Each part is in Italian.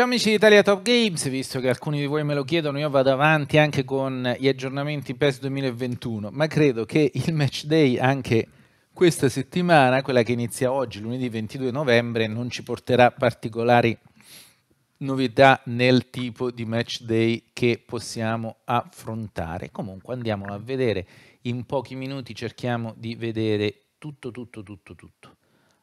Ciao amici di Italia Top Games, visto che alcuni di voi me lo chiedono, io vado avanti anche con gli aggiornamenti PES 2021, ma credo che il match day anche questa settimana, quella che inizia oggi, lunedì 22 novembre, non ci porterà particolari novità nel tipo di match day che possiamo affrontare. Comunque andiamolo a vedere, in pochi minuti cerchiamo di vedere tutto, tutto, tutto, tutto.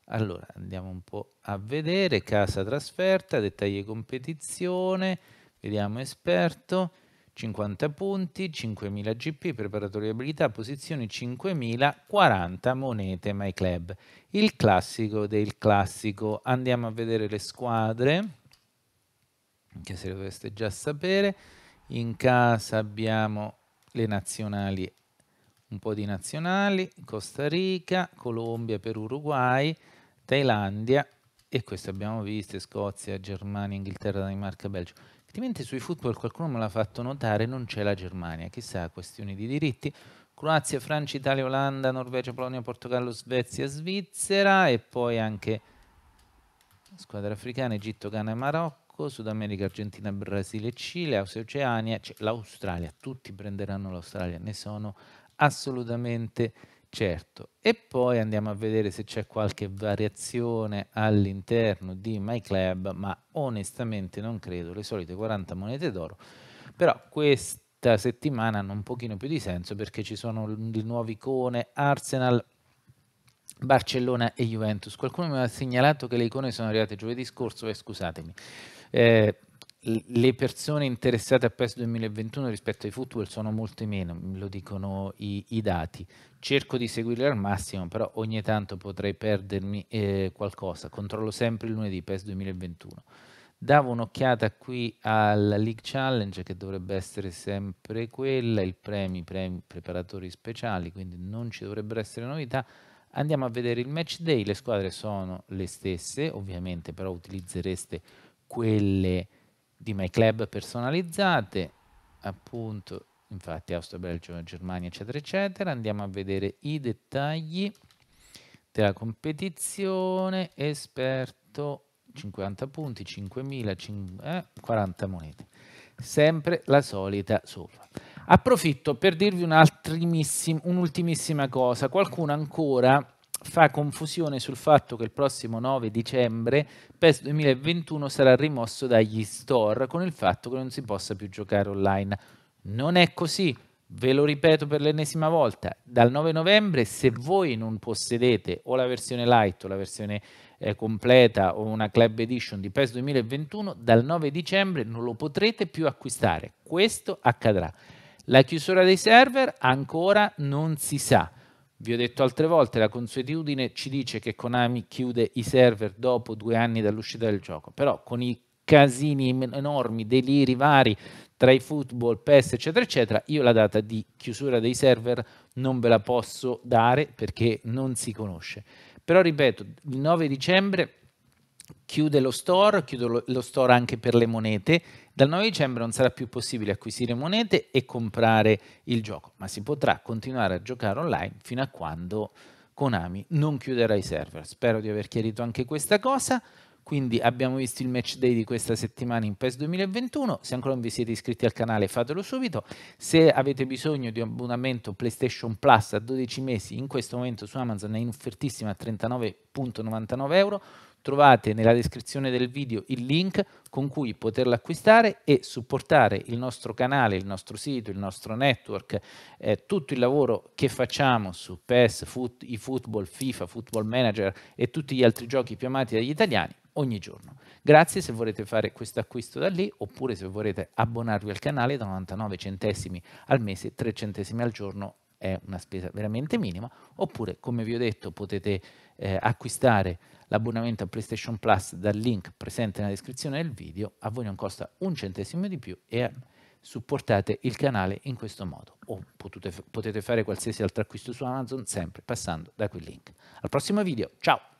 Allora, andiamo un po' a vedere, casa trasferta, dettagli competizione, vediamo esperto, 50 punti, 5000 GP, preparatori di abilità, posizioni 5000, 40 monete My Club. Il classico del classico. Andiamo a vedere le squadre, anche se le dovreste già sapere. In casa abbiamo le nazionali, un po' di nazionali, Costa Rica, Colombia, Peru, Uruguay. Thailandia e questo abbiamo visto Scozia, Germania, Inghilterra, Danimarca, Belgio. Effettivamente sui football qualcuno me l'ha fatto notare, non c'è la Germania, chissà, questioni di diritti. Croazia, Francia, Italia, Olanda, Norvegia, Polonia, Portogallo, Svezia, Svizzera e poi anche squadre africane, Egitto, Ghana e Marocco, Sud America, Argentina, Brasile, Cile, Austria, Oceania, cioè l'Australia, tutti prenderanno l'Australia, ne sono assolutamente certo. E poi andiamo a vedere se c'è qualche variazione all'interno di MyClub, ma onestamente non credo, le solite 40 monete d'oro, però questa settimana hanno un pochino più di senso perché ci sono le nuove icone Arsenal, Barcellona e Juventus. Qualcuno mi ha segnalato che le icone sono arrivate giovedì scorso, e eh, scusatemi. Eh, le persone interessate a PES 2021 rispetto ai football sono molte meno, lo dicono i, i dati. Cerco di seguirli al massimo, però ogni tanto potrei perdermi eh, qualcosa. Controllo sempre il lunedì PES 2021. Davo un'occhiata qui alla League Challenge che dovrebbe essere sempre quella, il premi, premi preparatori speciali, quindi non ci dovrebbero essere novità. Andiamo a vedere il match day, le squadre sono le stesse, ovviamente però utilizzereste quelle di My Club personalizzate, appunto, infatti Austria, Belgio, Germania, eccetera, eccetera. Andiamo a vedere i dettagli della competizione, esperto 50 punti, 5.000, eh, 40 monete. Sempre la solita sopra. Approfitto per dirvi un'ultimissima cosa. Qualcuno ancora fa confusione sul fatto che il prossimo 9 dicembre PES 2021 sarà rimosso dagli store con il fatto che non si possa più giocare online. Non è così, ve lo ripeto per l'ennesima volta, dal 9 novembre se voi non possedete o la versione light o la versione eh, completa o una club edition di PES 2021, dal 9 dicembre non lo potrete più acquistare. Questo accadrà. La chiusura dei server ancora non si sa. Vi ho detto altre volte, la consuetudine ci dice che Konami chiude i server dopo due anni dall'uscita del gioco, però con i casini enormi, deliri vari tra i football, PES, eccetera, eccetera, io la data di chiusura dei server non ve la posso dare perché non si conosce. Però ripeto, il 9 dicembre chiude lo store, chiude lo store anche per le monete. Dal 9 dicembre non sarà più possibile acquisire monete e comprare il gioco, ma si potrà continuare a giocare online fino a quando Konami non chiuderà i server. Spero di aver chiarito anche questa cosa. Quindi abbiamo visto il match day di questa settimana in PES 2021. Se ancora non vi siete iscritti al canale fatelo subito. Se avete bisogno di un abbonamento PlayStation Plus a 12 mesi, in questo momento su Amazon è in offertissima a 39,99 euro. Trovate nella descrizione del video il link con cui poterla acquistare e supportare il nostro canale, il nostro sito, il nostro network, eh, tutto il lavoro che facciamo su PES, foot, eFootball, FIFA, Football Manager e tutti gli altri giochi più amati dagli italiani ogni giorno. Grazie se volete fare questo acquisto da lì oppure se volete abbonarvi al canale da 99 centesimi al mese, 3 centesimi al giorno è una spesa veramente minima, oppure come vi ho detto potete eh, acquistare l'abbonamento a PlayStation Plus dal link presente nella descrizione del video, a voi non costa un centesimo di più e supportate il canale in questo modo o potete, potete fare qualsiasi altro acquisto su Amazon sempre passando da quel link. Al prossimo video, ciao!